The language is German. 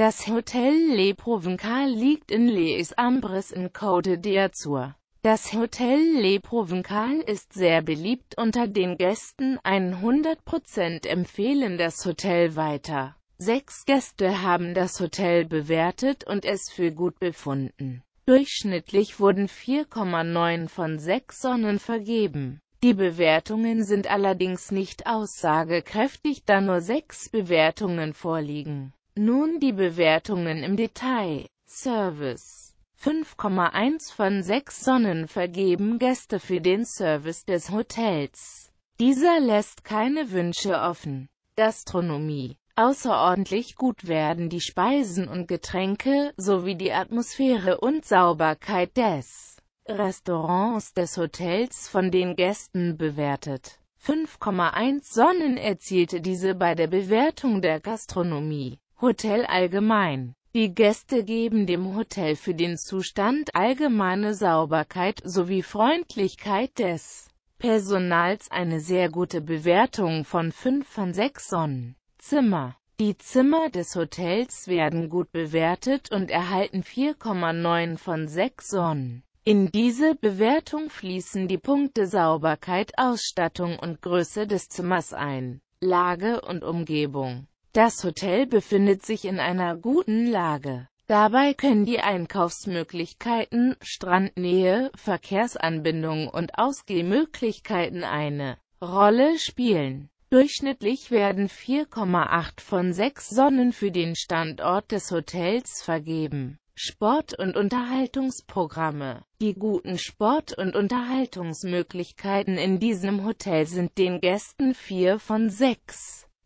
Das Hotel Le Provencal liegt in Les Ambres in Côte d'Azur. Das Hotel Le Provencal ist sehr beliebt unter den Gästen, 100% empfehlen das Hotel weiter. Sechs Gäste haben das Hotel bewertet und es für gut befunden. Durchschnittlich wurden 4,9 von 6 Sonnen vergeben. Die Bewertungen sind allerdings nicht aussagekräftig, da nur sechs Bewertungen vorliegen. Nun die Bewertungen im Detail. Service 5,1 von 6 Sonnen vergeben Gäste für den Service des Hotels. Dieser lässt keine Wünsche offen. Gastronomie Außerordentlich gut werden die Speisen und Getränke, sowie die Atmosphäre und Sauberkeit des Restaurants des Hotels von den Gästen bewertet. 5,1 Sonnen erzielte diese bei der Bewertung der Gastronomie. Hotel allgemein. Die Gäste geben dem Hotel für den Zustand allgemeine Sauberkeit sowie Freundlichkeit des Personals eine sehr gute Bewertung von 5 von 6 Sonnen. Zimmer die Zimmer des Hotels werden gut bewertet und erhalten 4,9 von 6 Sonnen. In diese Bewertung fließen die Punkte Sauberkeit, Ausstattung und Größe des Zimmers ein, Lage und Umgebung. Das Hotel befindet sich in einer guten Lage. Dabei können die Einkaufsmöglichkeiten, Strandnähe, Verkehrsanbindungen und Ausgehmöglichkeiten eine Rolle spielen. Durchschnittlich werden 4,8 von 6 Sonnen für den Standort des Hotels vergeben. Sport- und Unterhaltungsprogramme. Die guten Sport- und Unterhaltungsmöglichkeiten in diesem Hotel sind den Gästen 4 von 6.